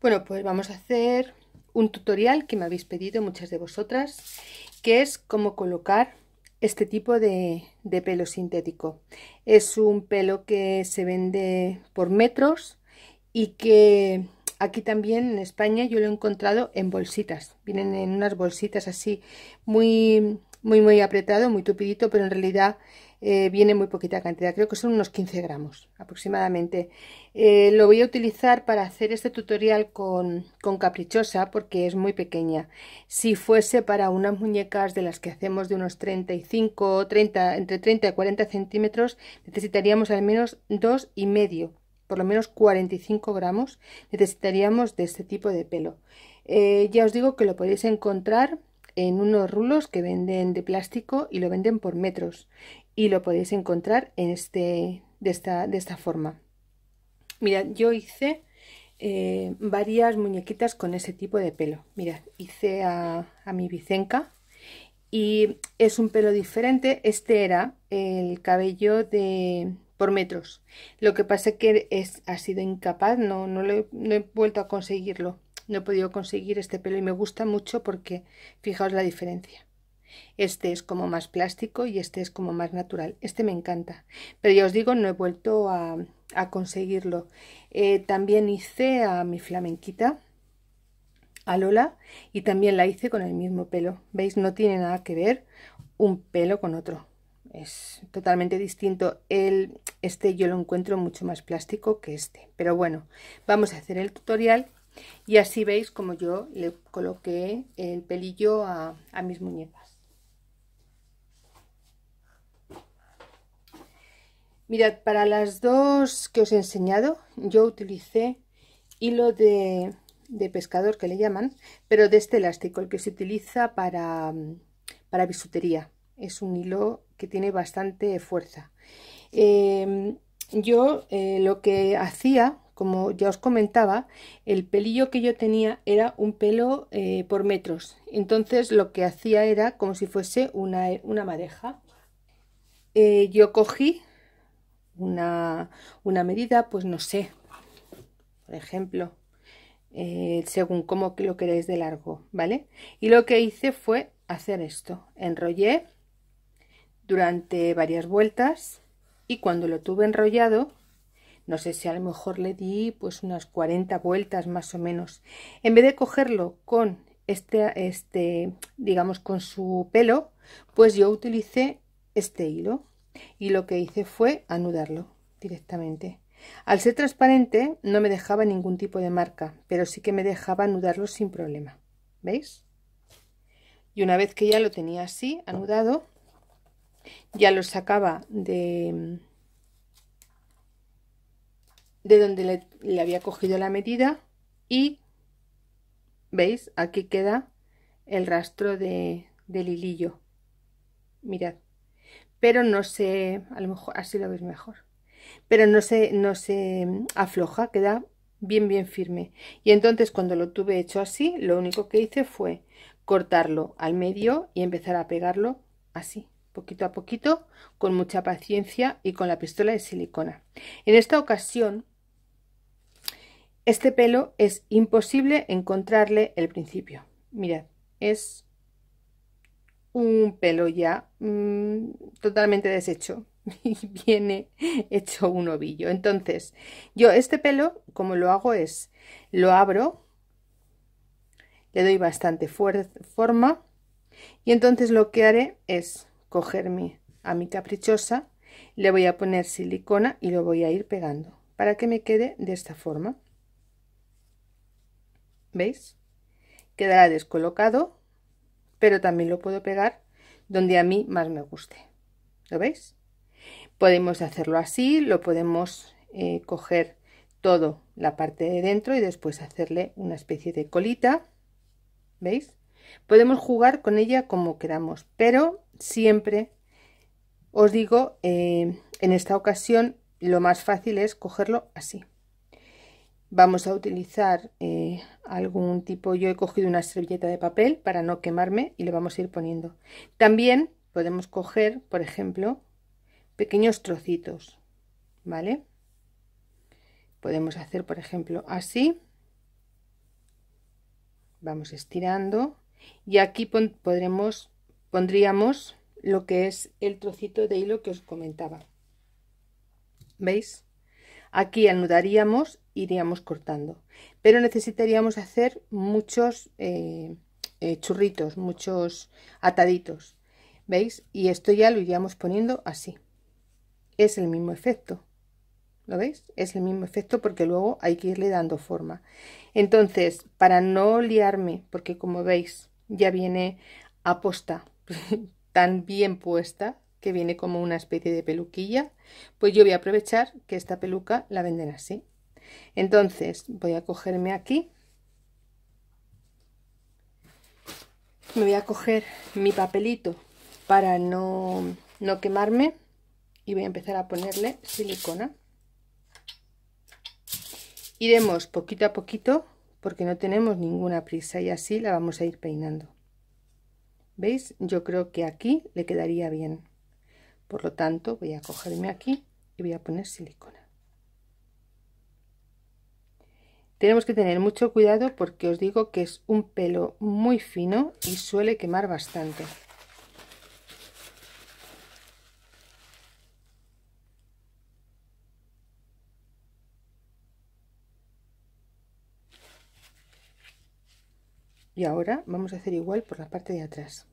Bueno, pues vamos a hacer un tutorial que me habéis pedido muchas de vosotras, que es cómo colocar este tipo de, de, pelo sintético. Es un pelo que se vende por metros y que aquí también en España yo lo he encontrado en bolsitas. Vienen en unas bolsitas así muy, muy, muy apretado, muy tupidito, pero en realidad eh, viene muy poquita cantidad, creo que son unos 15 gramos aproximadamente. Eh, lo voy a utilizar para hacer este tutorial con, con, caprichosa porque es muy pequeña. Si fuese para unas muñecas de las que hacemos de unos 35, 30, entre 30 y 40 centímetros, necesitaríamos al menos dos y medio, por lo menos 45 gramos necesitaríamos de este tipo de pelo. Eh, ya os digo que lo podéis encontrar en unos rulos que venden de plástico y lo venden por metros y lo podéis encontrar en este, de, esta, de esta forma. Mirad, yo hice eh, varias muñequitas con ese tipo de pelo. Mirad, hice a, a, mi Vicenca y es un pelo diferente. Este era el cabello de por metros. Lo que pasa es que es, ha sido incapaz, no, no he vuelto a conseguirlo no he podido conseguir este pelo y me gusta mucho porque fijaos la diferencia. Este es como más plástico y este es como más natural. Este me encanta, pero ya os digo, no he vuelto a, conseguirlo. Eh, también hice a mi flamenquita, a Lola, y también la hice con el mismo pelo. ¿Veis? No tiene nada que ver un pelo con otro. Es totalmente distinto. El, este yo lo encuentro mucho más plástico que este. Pero bueno, vamos a hacer el tutorial y así veis como yo le coloqué el pelillo a, mis muñecas. Mirad, para las dos que os he enseñado, yo utilicé hilo de, pescador que le llaman, pero de este elástico, el que se utiliza para, para bisutería. Es un hilo que tiene bastante fuerza. Eh, yo eh, lo que hacía como ya os comentaba, el pelillo que yo tenía era un pelo eh, por metros. Entonces lo que hacía era como si fuese una, una madeja. Eh, yo cogí una, una, medida, pues no sé, por ejemplo, eh, según cómo lo queréis de largo, ¿vale? Y lo que hice fue hacer esto. Enrollé durante varias vueltas y cuando lo tuve enrollado no sé si a lo mejor le di pues unas 40 vueltas más o menos. En vez de cogerlo con este, este digamos con su pelo, pues yo utilicé este hilo y lo que hice fue anudarlo directamente. Al ser transparente no me dejaba ningún tipo de marca, pero sí que me dejaba anudarlo sin problema. ¿Veis? Y una vez que ya lo tenía así, anudado, ya lo sacaba de, de donde le, había cogido la medida y veis aquí queda el rastro de, del hilillo mirad pero no se a lo mejor así lo veis mejor pero no se no se afloja queda bien bien firme y entonces cuando lo tuve hecho así lo único que hice fue cortarlo al medio y empezar a pegarlo así poquito a poquito con mucha paciencia y con la pistola de silicona en esta ocasión este pelo es imposible encontrarle el principio. Mirad, es un pelo ya mm, totalmente deshecho y viene hecho un ovillo. Entonces, yo este pelo, como lo hago es, lo abro, le doy bastante forma y entonces lo que haré es cogerme a mi caprichosa, le voy a poner silicona y lo voy a ir pegando para que me quede de esta forma. ¿Veis? Quedará descolocado, pero también lo puedo pegar donde a mí más me guste. ¿Lo veis? Podemos hacerlo así, lo podemos eh, coger todo la parte de dentro y después hacerle una especie de colita. ¿Veis? Podemos jugar con ella como queramos, pero siempre os digo, eh, en esta ocasión lo más fácil es cogerlo así. Vamos a utilizar eh, algún tipo, yo he cogido una servilleta de papel para no quemarme y le vamos a ir poniendo. También podemos coger, por ejemplo, pequeños trocitos, ¿vale? Podemos hacer, por ejemplo, así. Vamos estirando y aquí podremos, pondríamos lo que es el trocito de hilo que os comentaba. ¿Veis? Aquí anudaríamos iríamos cortando. Pero necesitaríamos hacer muchos eh, eh, churritos, muchos ataditos. ¿Veis? Y esto ya lo iríamos poniendo así. Es el mismo efecto. ¿Lo veis? Es el mismo efecto porque luego hay que irle dando forma. Entonces, para no liarme, porque como veis, ya viene aposta tan bien puesta que viene como una especie de peluquilla, pues yo voy a aprovechar que esta peluca la venden así entonces voy a cogerme aquí. Me voy a coger mi papelito para no, no quemarme y voy a empezar a ponerle silicona. Iremos poquito a poquito porque no tenemos ninguna prisa y así la vamos a ir peinando. ¿Veis? Yo creo que aquí le quedaría bien. Por lo tanto, voy a cogerme aquí y voy a poner silicona. Tenemos que tener mucho cuidado porque os digo que es un pelo muy fino y suele quemar bastante. Y ahora vamos a hacer igual por la parte de atrás.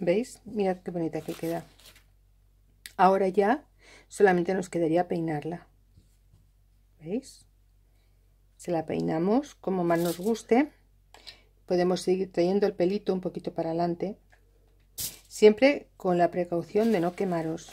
¿Veis? Mirad qué bonita que queda. Ahora ya solamente nos quedaría peinarla. ¿Veis? Se la peinamos como más nos guste. Podemos seguir trayendo el pelito un poquito para adelante. Siempre con la precaución de no quemaros.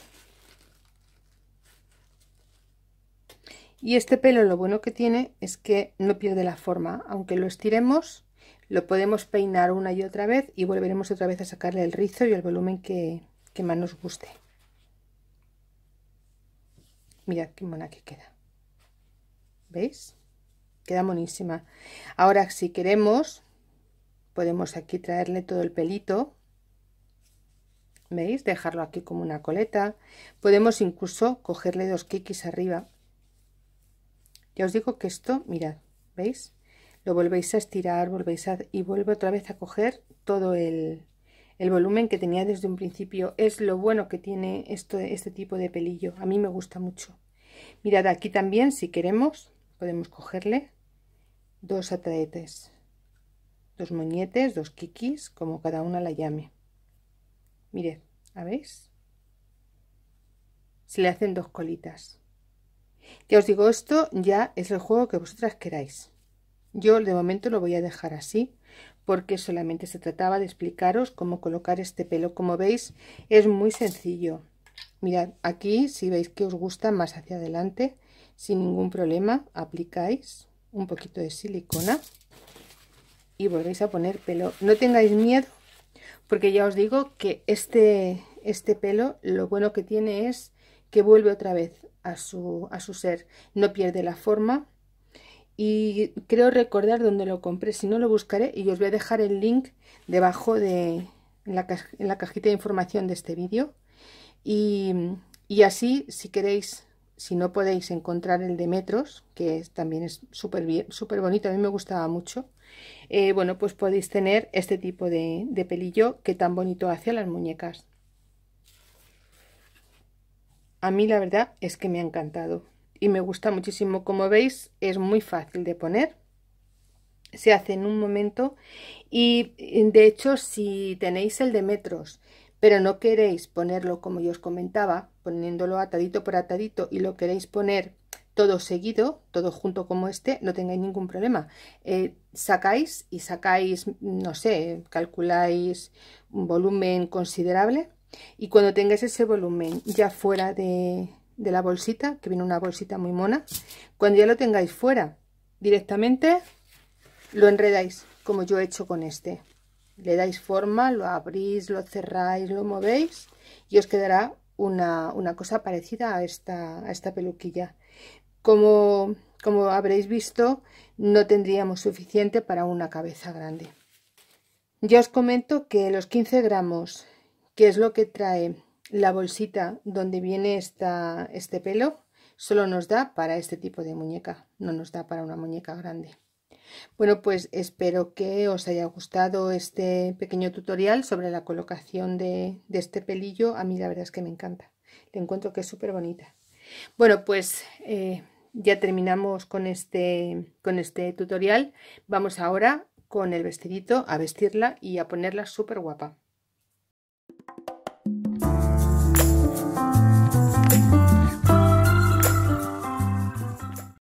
Y este pelo lo bueno que tiene es que no pierde la forma. Aunque lo estiremos, lo podemos peinar una y otra vez y volveremos otra vez a sacarle el rizo y el volumen que, que más nos guste. Mirad qué mona que queda. ¿Veis? Queda monísima. Ahora, si queremos, podemos aquí traerle todo el pelito. ¿Veis? Dejarlo aquí como una coleta. Podemos incluso cogerle dos kikis arriba. Ya os digo que esto, mirad, ¿veis? lo volvéis a estirar, volvéis a, y vuelve otra vez a coger todo el, volumen que tenía desde un principio. Es lo bueno que tiene esto, este tipo de pelillo, a mí me gusta mucho. Mirad, aquí también, si queremos, podemos cogerle dos atraetes, dos muñetes, dos kikis, como cada una la llame. Mirad, ¿a veis? Se le hacen dos colitas. Ya os digo, esto ya es el juego que vosotras queráis. Yo de momento lo voy a dejar así porque solamente se trataba de explicaros cómo colocar este pelo. Como veis es muy sencillo. Mirad, aquí si veis que os gusta más hacia adelante, sin ningún problema aplicáis un poquito de silicona y volvéis a poner pelo. No tengáis miedo porque ya os digo que este, este pelo lo bueno que tiene es que vuelve otra vez a su, a su ser. No pierde la forma y creo recordar dónde lo compré, si no lo buscaré y os voy a dejar el link debajo de en la, cajita de información de este vídeo y, así si queréis, si no podéis encontrar el de metros, que también es súper bonito, a mí me gustaba mucho, eh, bueno pues podéis tener este tipo de, de pelillo que tan bonito hace a las muñecas. A mí la verdad es que me ha encantado y me gusta muchísimo. Como veis, es muy fácil de poner. Se hace en un momento y de hecho si tenéis el de metros pero no queréis ponerlo como yo os comentaba, poniéndolo atadito por atadito y lo queréis poner todo seguido, todo junto como este, no tengáis ningún problema. Eh, sacáis y sacáis, no sé, calculáis un volumen considerable y cuando tengáis ese volumen ya fuera de, de la bolsita, que viene una bolsita muy mona. Cuando ya lo tengáis fuera, directamente lo enredáis, como yo he hecho con este. Le dais forma, lo abrís, lo cerráis, lo movéis y os quedará una, una cosa parecida a esta, a esta peluquilla. Como, como habréis visto, no tendríamos suficiente para una cabeza grande. Ya os comento que los 15 gramos, que es lo que trae la bolsita donde viene esta, este pelo solo nos da para este tipo de muñeca, no nos da para una muñeca grande. Bueno, pues espero que os haya gustado este pequeño tutorial sobre la colocación de, este pelillo. A mí la verdad es que me encanta, le encuentro que es súper bonita. Bueno, pues eh, ya terminamos con este, con este tutorial. Vamos ahora con el vestidito a vestirla y a ponerla súper guapa.